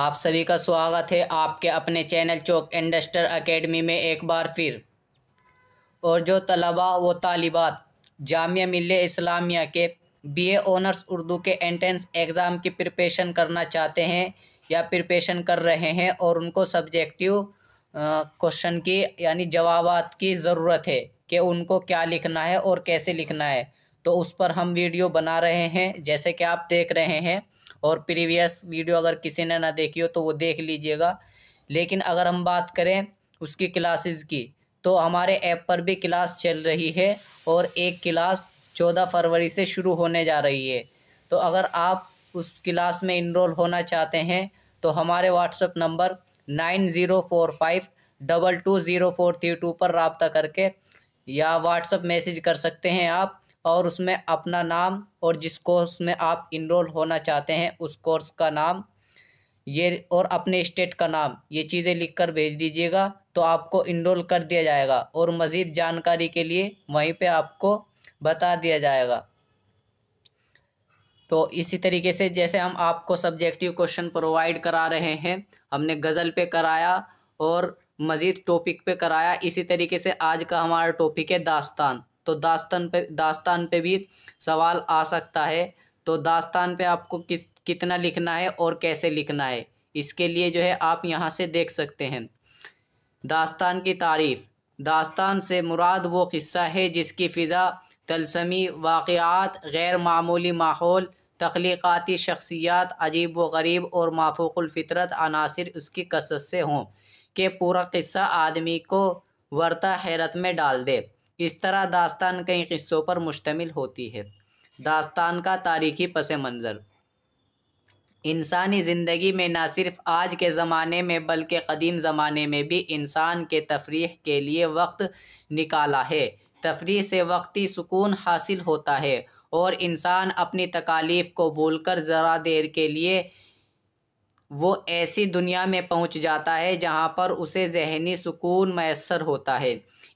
आप सभी का स्वागत है आपके अपने चैनल चौक इंडस्टर एकेडमी में एक बार फिर और जो तलबा व तालिबात जामिया मिल्ल इस्लामिया के बीए ऑनर्स उर्दू के एंट्रेंस एग्ज़ाम की प्रिपरेशन करना चाहते हैं या प्रिपरेशन कर रहे हैं और उनको सब्जेक्टिव क्वेश्चन की यानी जवाब की ज़रूरत है कि उनको क्या लिखना है और कैसे लिखना है तो उस पर हम वीडियो बना रहे हैं जैसे कि आप देख रहे हैं और प्रीवियस वीडियो अगर किसी ने ना देखी हो तो वो देख लीजिएगा लेकिन अगर हम बात करें उसकी क्लासेस की तो हमारे ऐप पर भी क्लास चल रही है और एक क्लास चौदह फरवरी से शुरू होने जा रही है तो अगर आप उस क्लास में इनरोल होना चाहते हैं तो हमारे WhatsApp number nine zero four five double two zero four three two पर रबता करके या व्हाट्सअप मैसेज कर सकते हैं आप और उसमें अपना नाम और जिस कोर्स में आप इनरोल होना चाहते हैं उस कोर्स का नाम ये और अपने स्टेट का नाम ये चीज़ें लिखकर भेज दीजिएगा तो आपको इनरोल कर दिया जाएगा और मज़ीद जानकारी के लिए वहीं पे आपको बता दिया जाएगा तो इसी तरीके से जैसे हम आपको सब्जेक्टिव क्वेश्चन प्रोवाइड करा रहे हैं हमने गज़ल पे कराया और मज़ीद टॉपिक पे कराया इसी तरीके से आज का हमारा टॉपिक है दास्तान तो दास्तान पे दास्तान पे भी सवाल आ सकता है तो दास्तान पे आपको किस कितना लिखना है और कैसे लिखना है इसके लिए जो है आप यहाँ से देख सकते हैं दास्तान की तारीफ़ दास्तान से मुराद वो किस्सा है जिसकी फ़िज़ा तलसमी वाक़ात गैर मामूली माहौल तख्लीक़ाती शख्सियात अजीब व गरीब और माफूक़ुलफ़ितरत अनासर उसकी कसरत से हों के पूरा किस्सा आदमी को वर्ता हैरत में डाल दे इस तरह दास्तान कई किस्सों पर मुश्तमिल होती है दास्तान का तारीखी पस मंज़र इंसानी ज़िंदगी में ना सिर्फ आज के ज़माने में बल्कि कदीम ज़माने में भी इंसान के तफरी के लिए वक्त निकाला है तफरी से वक्ती सुकून हासिल होता है और इंसान अपनी तकालीफ़ को भूल कर ज़रा देर के लिए वो ऐसी दुनिया में पहुंच जाता है जहां पर उसे जहनी सुकून मैसर होता है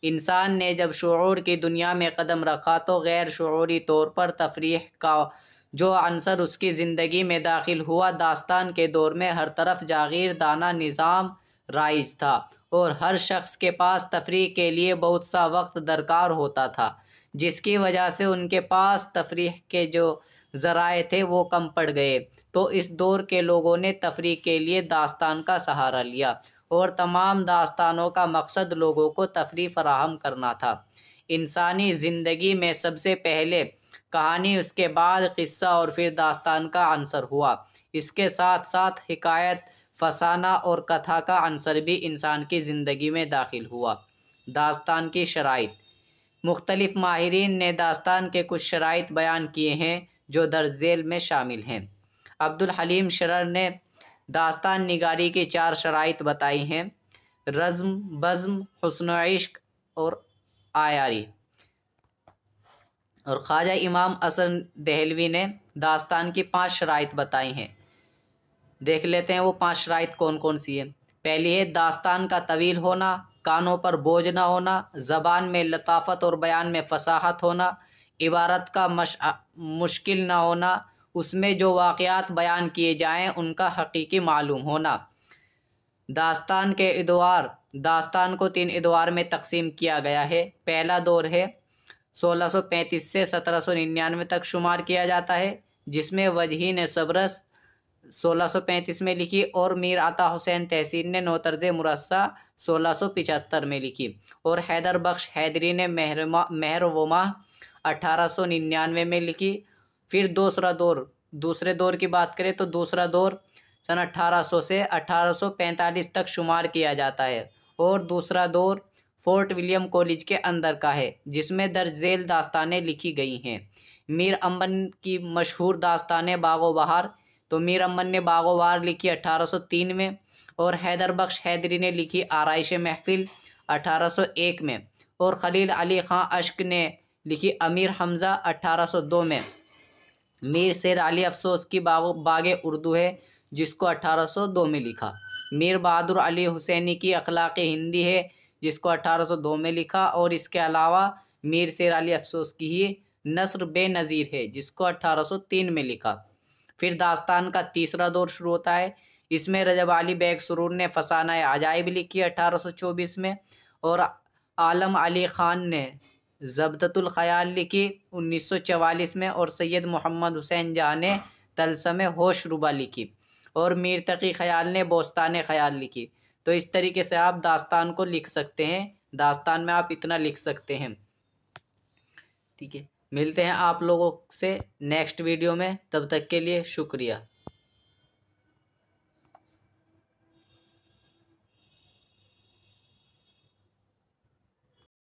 इंसान ने जब शुरू की दुनिया में कदम रखा तो गैर शुरू तौर पर तफरी का जो अंसर उसकी ज़िंदगी में दाखिल हुआ दास्तान के दौर में हर तरफ जागीरदाना निज़ाम राइज था और हर शख्स के पास तफरी के लिए बहुत सा वक्त दरकार होता था जिसकी वजह से उनके पास तफरी के जो ज़राए थे वो कम पड़ गए तो इस दौर के लोगों ने तफरी के लिए दास्तान का सहारा लिया और तमाम दास्तानों का मकसद लोगों को तफरी फराहम करना था इंसानी ज़िंदगी में सबसे पहले कहानी उसके बाद किस्सा और फिर दास्तान का आंसर हुआ इसके साथ साथ हिकायत फसाना और कथा का आंसर भी इंसान की ज़िंदगी में दाखिल हुआ दास्तान की शराइ मुख्तलिफ़ माहरीन ने दास्तान के कुछ शराइ बयान किए हैं जो दर्ज में शामिल हैं अब्दुल हलीम शरर ने दास्तान निगारी की चार शराइत बताई हैं रज़म बज़म हसन इश्क और आयारी और ख्वाजा इमाम असर दहलवी ने दास्तान की पांच शराइत बताई हैं देख लेते हैं वो पांच शराइत कौन कौन सी है पहली है दास्तान का तवील होना कानों पर बोझ ना होना ज़बान में लताफत और बयान में फसाहत होना इबारत का मश मुश्किल ना होना उसमें जो वाक़ात बयान किए जाएँ उनका हकीकी मालूम होना दास्तान के अदवार दास्तान को तीन अदवार में तकसीम किया गया है पहला दौर है 1635 से 1799 तक शुमार किया जाता है जिसमें वजही ने सबरस 1635 में लिखी और मीर आता हुसैन तहसीन ने सोलह मुरस्सा 1675 में लिखी और हैदर बख्श हैदरी ने महरमा महरवमा निन्यानवे में लिखी फिर दूसरा दौर दूसरे दौर की बात करें तो दूसरा दौर सन 1800 से 1845 तक शुमार किया जाता है और दूसरा दौर फोर्ट विलियम कॉलेज के अंदर का है जिसमें दर्ज झेल दास्तानें लिखी गई हैं मीर अमन की मशहूर दास्तानें बागो बहार तो मीर अमन ने बागो बहार लिखी 1803 में और हैदर बख्श हैदरी ने लिखी आरइश महफिल 1801 में और खलील अली ख़ां अश्क ने लिखी अमीर हमज़ा दो में मीर शेर अली अफसोस की बाग उर्दू है जिसको 1802 में लिखा मीर बहादुर अली हुसैनी की अखलाक हिंदी है जिसको 1802 में लिखा और इसके अलावा मीर शेर अली अफसोस की ही नसर बे नज़ीर है जिसको 1803 में लिखा फिर दास्तान का तीसरा दौर शुरू होता है इसमें रजब अली बेग सरूर ने फसाना अजायब लिखी चौबीस में और आलम अली ख़ान ने ज़बतुल्ख़याल लिखी 1944 में और सैयद मोहम्मद हुसैन जहाँ ने तलसम होशरुबा लिखी और मीर तकी ख़याल ने बोस्तान ख़याल लिखी तो इस तरीके से आप दास्तान को लिख सकते हैं दास्तान में आप इतना लिख सकते हैं ठीक है मिलते हैं आप लोगों से नेक्स्ट वीडियो में तब तक के लिए शुक्रिया